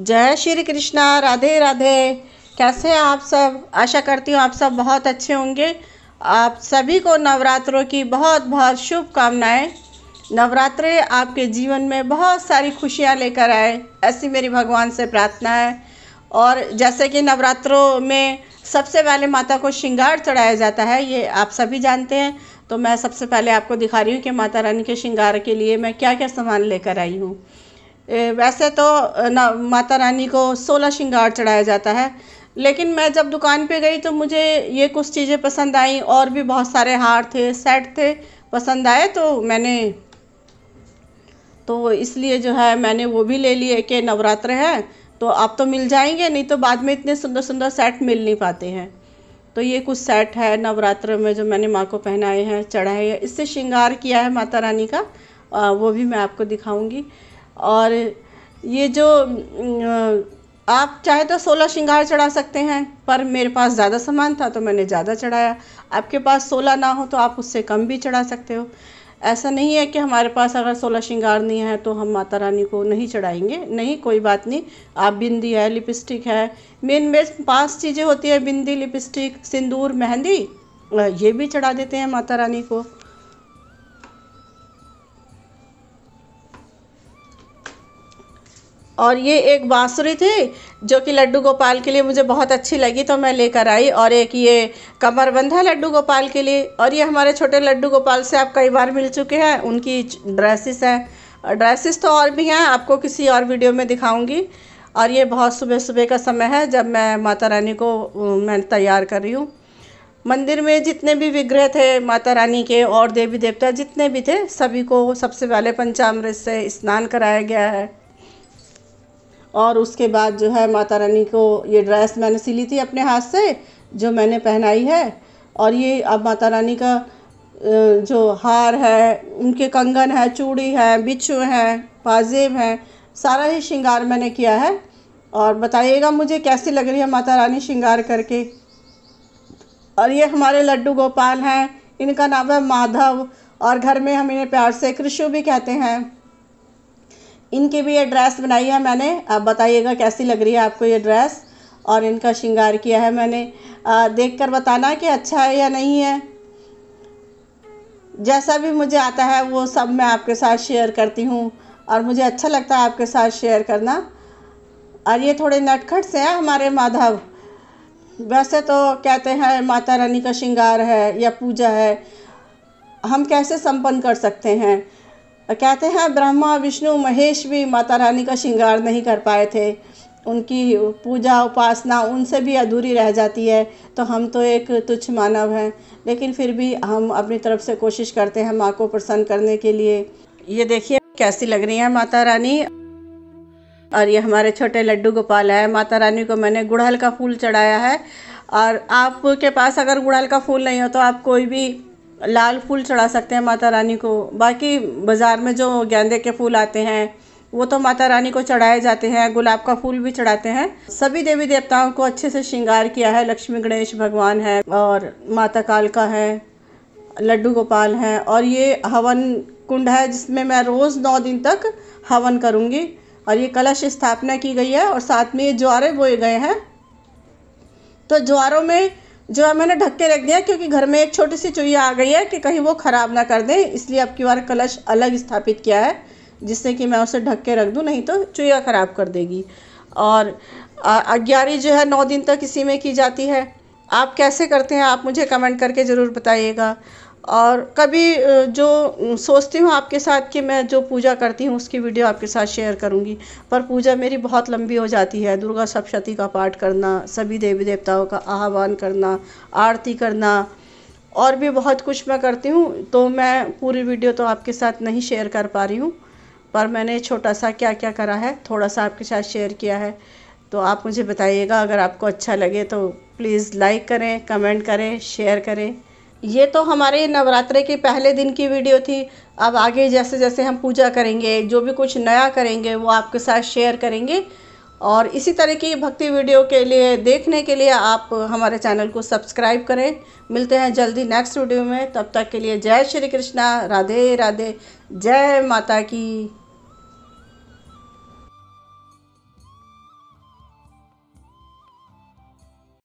जय श्री कृष्णा राधे राधे कैसे हैं आप सब आशा करती हूँ आप सब बहुत अच्छे होंगे आप सभी को नवरात्रों की बहुत बहुत शुभकामनाएं नवरात्रे आपके जीवन में बहुत सारी खुशियाँ लेकर आए ऐसी मेरी भगवान से प्रार्थना है और जैसे कि नवरात्रों में सबसे पहले माता को श्रृंगार चढ़ाया जाता है ये आप सभी जानते हैं तो मैं सबसे पहले आपको दिखा रही हूँ कि माता रानी के श्रृंगार के लिए मैं क्या क्या सामान लेकर आई हूँ वैसे तो ना माता रानी को सोलह श्रृंगार चढ़ाया जाता है लेकिन मैं जब दुकान पे गई तो मुझे ये कुछ चीज़ें पसंद आई और भी बहुत सारे हार थे सेट थे पसंद आए तो मैंने तो इसलिए जो है मैंने वो भी ले लिए कि नवरात्र है तो आप तो मिल जाएंगे नहीं तो बाद में इतने सुंदर सुंदर सेट मिल नहीं पाते हैं तो ये कुछ सेट है नवरात्र में जो मैंने माँ को पहनाए हैं चढ़ाए हैं इससे श्रृंगार किया है माता रानी का वो भी मैं आपको दिखाऊंगी और ये जो आप चाहे तो सोलह श्रृंगार चढ़ा सकते हैं पर मेरे पास ज़्यादा सामान था तो मैंने ज़्यादा चढ़ाया आपके पास सोलह ना हो तो आप उससे कम भी चढ़ा सकते हो ऐसा नहीं है कि हमारे पास अगर सोलह श्रृंगार नहीं है तो हम माता रानी को नहीं चढ़ाएंगे नहीं कोई बात नहीं आप बिंदी है लिपस्टिक है मेन मेरे पाँच चीज़ें होती है बिंदी लिपस्टिक सिंदूर मेहंदी ये भी चढ़ा देते हैं माता रानी को और ये एक बाँसुरी थी जो कि लड्डू गोपाल के लिए मुझे बहुत अच्छी लगी तो मैं लेकर आई और एक ये कमरबंद है लड्डू गोपाल के लिए और ये हमारे छोटे लड्डू गोपाल से आप कई बार मिल चुके हैं उनकी ड्रेसेस हैं ड्रेसेस तो और भी हैं आपको किसी और वीडियो में दिखाऊंगी और ये बहुत सुबह सुबह का समय है जब मैं माता रानी को मैं तैयार कर रही हूँ मंदिर में जितने भी विग्रह थे माता रानी के और देवी देवता जितने भी थे सभी को सबसे पहले पंचामृत से स्नान कराया गया है और उसके बाद जो है माता रानी को ये ड्रेस मैंने सिली थी अपने हाथ से जो मैंने पहनाई है और ये अब माता रानी का जो हार है उनके कंगन है चूड़ी है बिच्छू हैं पाजेब हैं सारा ही श्रृंगार मैंने किया है और बताइएगा मुझे कैसी लग रही है माता रानी श्रृंगार करके और ये हमारे लड्डू गोपाल हैं इनका नाम है माधव और घर में हम इन्हें प्यार से कृषु भी कहते हैं इनके भी ये ड्रेस बनाई है मैंने आप बताइएगा कैसी लग रही है आपको ये ड्रेस और इनका श्रृंगार किया है मैंने देख कर बताना कि अच्छा है या नहीं है जैसा भी मुझे आता है वो सब मैं आपके साथ शेयर करती हूँ और मुझे अच्छा लगता है आपके साथ शेयर करना और ये थोड़े नटखट से हैं हमारे माधव वैसे तो कहते हैं माता रानी का श्रृंगार है या पूजा है हम कैसे संपन्न कर सकते हैं कहते हैं ब्रह्मा विष्णु महेश भी माता रानी का श्रृंगार नहीं कर पाए थे उनकी पूजा उपासना उनसे भी अधूरी रह जाती है तो हम तो एक तुच्छ मानव हैं लेकिन फिर भी हम अपनी तरफ से कोशिश करते हैं माँ को प्रसन्न करने के लिए ये देखिए कैसी लग रही है माता रानी और ये हमारे छोटे लड्डू गोपाल है माता रानी को मैंने गुड़हल का फूल चढ़ाया है और आपके पास अगर गुड़हल का फूल नहीं हो तो आप कोई भी लाल फूल चढ़ा सकते हैं माता रानी को बाकी बाज़ार में जो गेंदे के फूल आते हैं वो तो माता रानी को चढ़ाए जाते हैं गुलाब का फूल भी चढ़ाते हैं सभी देवी देवताओं को अच्छे से श्रृंगार किया है लक्ष्मी गणेश भगवान है और माता कालका है लड्डू गोपाल हैं और ये हवन कुंड है जिसमें मैं रोज़ नौ दिन तक हवन करूँगी और ये कलश स्थापना की गई है और साथ में ये ज्वारे बोए गए हैं तो ज्वारों में जो है मैंने ढक के रख दिया क्योंकि घर में एक छोटी सी चुहिया आ गई है कि कहीं वो ख़राब ना कर दे इसलिए अब की बार कलश अलग स्थापित किया है जिससे कि मैं उसे ढक के रख दूँ नहीं तो चुहिया ख़राब कर देगी और अग्यारी जो है नौ दिन तक इसी में की जाती है आप कैसे करते हैं आप मुझे कमेंट करके ज़रूर बताइएगा और कभी जो सोचती हूँ आपके साथ कि मैं जो पूजा करती हूँ उसकी वीडियो आपके साथ शेयर करूँगी पर पूजा मेरी बहुत लंबी हो जाती है दुर्गा सप्तशती का पाठ करना सभी देवी देवताओं का आह्वान करना आरती करना और भी बहुत कुछ मैं करती हूँ तो मैं पूरी वीडियो तो आपके साथ नहीं शेयर कर पा रही हूँ पर मैंने छोटा सा क्या क्या करा है थोड़ा सा आपके साथ शेयर किया है तो आप मुझे बताइएगा अगर आपको अच्छा लगे तो प्लीज़ लाइक करें कमेंट करें शेयर करें ये तो हमारे नवरात्रे के पहले दिन की वीडियो थी अब आगे जैसे जैसे हम पूजा करेंगे जो भी कुछ नया करेंगे वो आपके साथ शेयर करेंगे और इसी तरह की भक्ति वीडियो के लिए देखने के लिए आप हमारे चैनल को सब्सक्राइब करें मिलते हैं जल्दी नेक्स्ट वीडियो में तब तक के लिए जय श्री कृष्णा राधे राधे जय माता की